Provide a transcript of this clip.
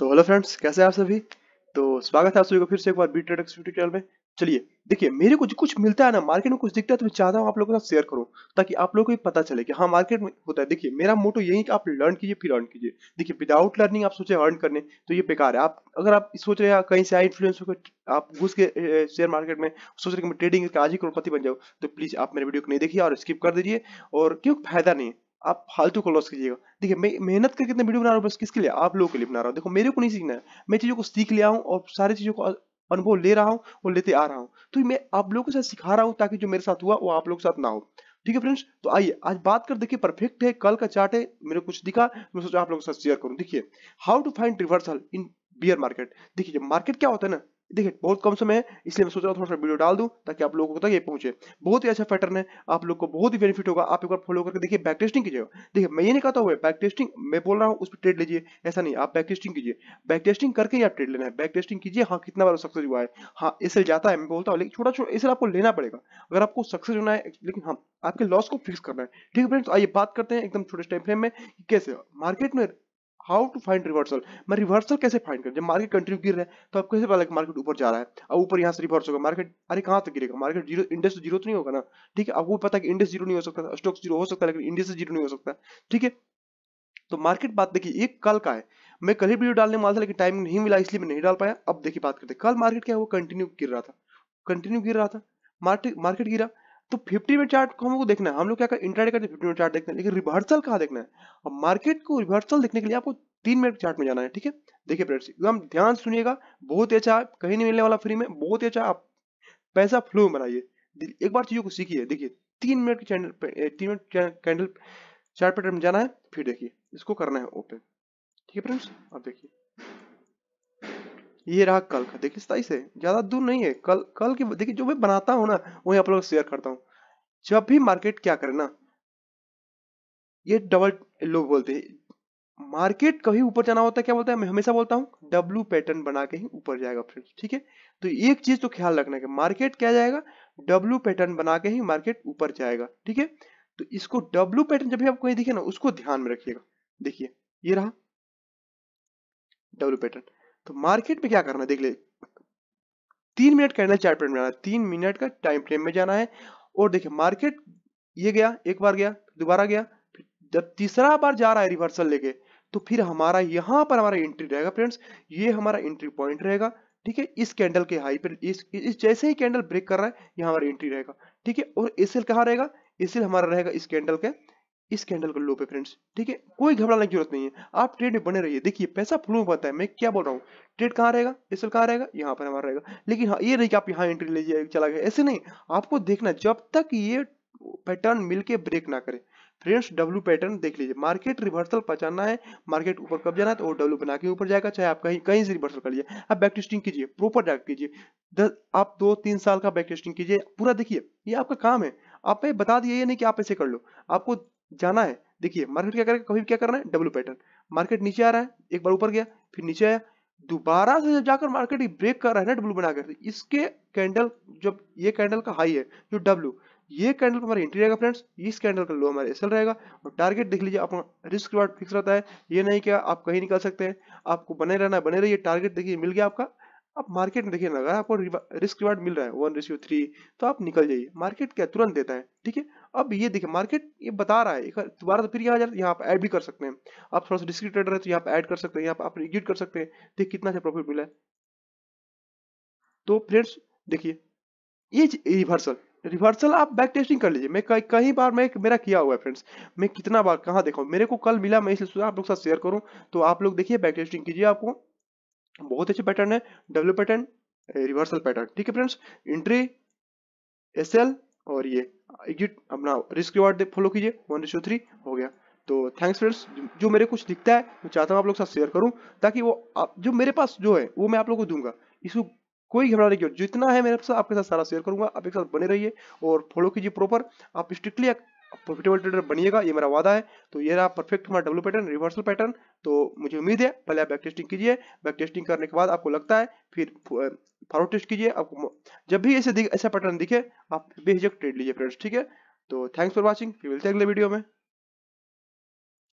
तो hello friends कैसे हैं आप सभी तो स्वागत है आप सभी को फिर से एक बार बी ट्रेड यूट्यूब चैनल में चलिए देखिए मेरे को जो कुछ मिलता है ना मार्केट में कुछ दिखता है तो मैं चाहता हूँ आप लोगों के साथ शेयर करूँ ताकि आप लोगों को भी पता चले कि हाँ मार्केट में होता है देखिए मेरा मोटो यही कि आप लर्न कीजिए फिर अर्न कीजिए देखिए विदाउट लर्निंग आप सोचे अर्न करने तो ये बेकार है आप अगर आप सोच रहे हैं हाँ, कहीं से आए इन्फ्लुएंस होकर आप घुस के शेयर मार्केट में सोच रहे कि मैं ट्रेडिंग आज ही करोड़पति बन जाऊँ तो प्लीज आप मेरे वीडियो को नहीं देखिए और स्किप कर दीजिए और क्यों फायदा नहीं है आप फालतू को लॉस कीजिएगा देखिए मैं मेहनत करके इतना वीडियो बना रहा हूँ बस किसके लिए आप लोगों के लिए बना रहा हूँ देखो मेरे को नहीं सीखना है मैं चीज़ों को सीख लिया हूँ और सारी चीज़ों को अनुभव ले रहा हूँ और लेते आ रहा हूँ तो मैं आप लोगों के साथ सिखा रहा हूँ ताकि जो मेरे साथ हुआ वो आप लोगों के साथ ना हो ठीक है फ्रेंड्स तो आइए आज बात कर देखिए परफेक्ट है कल का चार्ट है मेरे कुछ दिखा मैं सोचा आप लोगों के साथ शेयर करूँ देखिए how to find reversal in bear market देखिए जब मार्केट क्या होता है ना देखिए बहुत कम समय है इसलिए मैं सोच रहा हूँ थोड़ा सा वीडियो डाल दूँ ताकि आप लोगों तक ये पहुंचे बहुत ही अच्छा पैटर्न है आप लोग को बहुत ही बेनिफिट होगा आप एक बार फॉलो करके देखिए बैक टेस्टिंग कीजिए देखिए मैं ये नहीं कहता हूँ बैक टेस्टिंग मैं बोल रहा हूँ उस पर ट्रेड लीजिए ऐसा नहीं आप बैक टेस्टिंग कीजिए बैक टेस्टिंग करके ही आप ट्रेड लेना है बैक टेस्टिंग कीजिए हाँ कितना बार सक्सेस हुआ है हाँ इसे जाता है मैं बोलता हूँ लेकिन छोटा छोटा इसे आपको लेना पड़ेगा अगर आपको सक्सेस होना है लेकिन हाँ आपके लॉस को फिक्स करना है ठीक है फ्रेंड्स तो आइए बात करते हैं एकदम छोटे टाइम फ्रेम में कैसे मार्केट में हाउ टू फाइंड रिवर्सल मैं रिवर्सल कैसे फाइंड करूँ जब मार्केट कंटिन्यू गिर रहा है तो आप कैसे पता लगे मार्केट ऊपर जा रहा है अब ऊपर यहाँ से रिवर्स होगा मार्केट अरे कहाँ तक गिरेगा मार्केट जीरो इंडेक्स तो जीरो तो नहीं होगा ना ठीक है आपको पता है कि इंडेक्स जीरो नहीं हो सकता स्टॉक जीरो हो सकता है लेकिन इंडेक्स तो जीरो नहीं हो सकता ठीक है तो मार्केट बात देखिए एक कल का है मैं कल ही वीडियो डालने वाला था लेकिन टाइम नहीं मिला इसलिए मैं नहीं डाल पाया अब देखिए बात करते कल मार्केट क्या है वो कंटिन्यू गिर रहा था कंटिन्यू गिर रहा था मार्केट मार्केट गिरा तो 50 में चार्ट को हम लोग देखना है हम लोग क्या कर इंटरडे करते हैं 50 मिनट चार्ट देखते हैं लेकिन रिवर्सल कहा देखना है अब मार्केट को रिवर्सल देखने के लिए आपको तीन मिनट चार्ट में जाना है ठीक है देखिए फ्रेंड्स एकदम ध्यान सुनिएगा बहुत अच्छा कहीं नहीं मिलने वाला फ्री में बहुत अच्छा आप पैसा फ्लो में बनाइए एक बार चीजों को सीखिए देखिए तीन मिनट चैनल तीन मिनट कैंडल चार्ट पैटर्न में जाना है फिर देखिए इसको करना है ओपन ठीक है फ्रेंड्स आप देखिए ये रहा कल का देखिए सताइस से ज्यादा दूर नहीं है कल कल की देखिए जो मैं बनाता हूँ ना वही आप लोग शेयर करता हूँ जब भी मार्केट क्या करे ना ये डबल लोग बोलते हैं मार्केट कभी ऊपर जाना होता है क्या बोलता है मैं हमेशा बोलता हूँ डब्लू पैटर्न बना के ही ऊपर जाएगा फ्रेंड्स ठीक है तो एक चीज तो ख्याल रखना है मार्केट क्या जाएगा डब्लू पैटर्न बना के ही मार्केट ऊपर जाएगा ठीक है तो इसको डब्लू पैटर्न जब भी आपको कहीं दिखे ना उसको ध्यान में रखिएगा देखिए ये रहा डब्लू पैटर्न तो मार्केट में क्या करना है देख ले तीन मिनट कैंडल चार्ट फ्रेम में जाना है तीन मिनट का टाइम फ्रेम में जाना है और देखिये मार्केट ये गया एक बार गया दोबारा गया जब तीसरा बार जा रहा है रिवर्सल लेके तो फिर हमारा यहाँ पर हमारा एंट्री रहेगा फ्रेंड्स ये हमारा एंट्री पॉइंट रहेगा ठीक है इस कैंडल के हाई पर इस, इस जैसे ही कैंडल ब्रेक कर रहा है यहाँ हमारा एंट्री रहेगा ठीक है और एसएल कहाँ रहेगा एसएल हमारा रहेगा इस कैंडल के इस कैंडल का लो पे फ्रेंड्स ठीक है कोई घबराने की जरूरत नहीं है आप ट्रेड में बने रहिए देखिए पैसा फ्लो में पता है मैं क्या बोल रहा हूँ ट्रेड कहाँ रहेगा एसल कहाँ रहेगा यहाँ पर हमारा रहेगा लेकिन हाँ ये नहीं कि आप यहाँ एंट्री लीजिए चला गया ऐसे नहीं आपको देखना जब तक ये पैटर्न मिलके ब्रेक ना करे फ्रेंड्स डब्ल्यू पैटर्न देख लीजिए मार्केट रिवर्सल पहचानना है मार्केट ऊपर कब जाना है तो डब्ल्यू बना के ऊपर जाएगा चाहे आप कहीं कहीं से रिवर्सल कर लीजिए आप बैक टेस्टिंग कीजिए प्रॉपर डायरेक्ट कीजिए आप दो तीन साल का बैक टेस्टिंग कीजिए पूरा देखिए ये आपका काम है आप बता दिए ये नहीं कि आप ऐसे कर लो आपको जाना है देखिए मार्केट क्या करेगा कभी क्या करना है डब्ल्यू पैटर्न मार्केट नीचे आ रहा है एक बार ऊपर गया फिर नीचे आया दोबारा से जाकर मार्केट ब्रेक कर रहा है ना डब्ल्यू बनाकर तो इसके कैंडल जब ये कैंडल का हाई है जो डब्ल्यू ये कैंडल हमारे एंट्री रहेगा फ्रेंड्स इस कैंडल का लो हमारा एसएल रहेगा और टारगेट देख लीजिए अपना रिस्क रिवार्ड फिक्स रहता है ये नहीं क्या आप कहीं निकल सकते हैं आपको बने रहना बने रहिए टारगेट देखिए मिल गया आपका आप मार्केट में देखिए अगर आपको रिस्क रिवार्ड मिल रहा है वन रिस्यू थ्री तो आप निकल जाइए मार्केट क्या तुरंत देता है ठीक है अब ये देखिए मार्केट ये बता रहा है दोबारा तो फिर यहाँ यहाँ आप ऐड भी कर सकते हैं आप थोड़ा सा रिस्क ट्रेडर है तो यहाँ आप ऐड कर सकते हैं यहाँ आप एग्जिट कर सकते हैं देखिए कितना अच्छा प्रॉफिट मिला है तो फ्रेंड्स देखिए ये रिवर्सल रिवर्सल आप बैक टेस्टिंग कर लीजिए मैं कई कहीं बार मैं मेरा किया हुआ है फ्रेंड्स मैं कितना बार कहाँ देखा मेरे को कल मिला मैं इसलिए आप लोग साथ शेयर करूँ तो आप लोग देखिए बैक टेस्टिंग कीजिए आपको बहुत अच्छे पैटर्न है डब्ल्यू पैटर्न रिवर्सल पैटर्न ठीक है फ्रेंड्स एंट्री एस और ये एग्जिट अपना रिस्क रिवार्ड फॉलो कीजिए वन रेशियो थ्री हो गया तो थैंक्स फ्रेंड्स जो मेरे कुछ दिखता है मैं चाहता हूँ आप लोग साथ शेयर करूँ ताकि वो आप जो मेरे पास जो है वो मैं आप लोगों को दूंगा इसको कोई घबरा नहीं जितना है मेरे पास आपके साथ सारा शेयर करूंगा आप एक साथ बने रहिए और फॉलो कीजिए प्रॉपर आप स्ट्रिक्टली प्रॉफिटेबल ट्रेडर बनिएगा ये मेरा वादा है तो ये रहा परफेक्ट हमारा डब्ल्यू पैटर्न रिवर्सल पैटर्न तो मुझे उम्मीद है पहले आप बैक टेस्टिंग कीजिए बैक टेस्टिंग करने के बाद आपको लगता है फिर फॉरवर्ड टेस्ट कीजिए आपको जब भी ऐसे ऐसा पैटर्न दिखे आप बेहिजक ट्रेड लीजिए फ्रेंड्स ठीक है तो थैंक्स फॉर वॉचिंग फिर मिलते हैं अगले वीडियो में